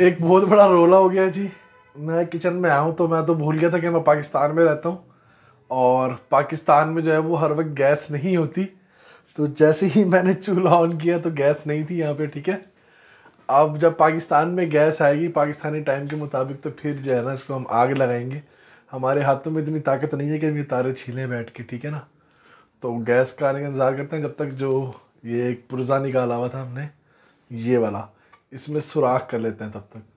एक बहुत बड़ा रोला हो गया जी मैं किचन में आया हूँ तो मैं तो भूल गया था कि मैं पाकिस्तान में रहता हूँ और पाकिस्तान में जो है वो हर वक्त गैस नहीं होती तो जैसे ही मैंने चूल्हा ऑन किया तो गैस नहीं थी यहाँ पे ठीक है अब जब पाकिस्तान में गैस आएगी पाकिस्तानी टाइम के मुताबिक तो फिर जो है ना इसको हम आग लगाएंगे हमारे हाथों में इतनी ताकत नहीं है कि हम ये तारे छीलें बैठ के ठीक है ना तो गैस का आने का इंतज़ार करते हैं जब तक जो ये एक पुरजा निकाला हुआ था हमने ये वाला इसमें सुराख कर लेते हैं तब तक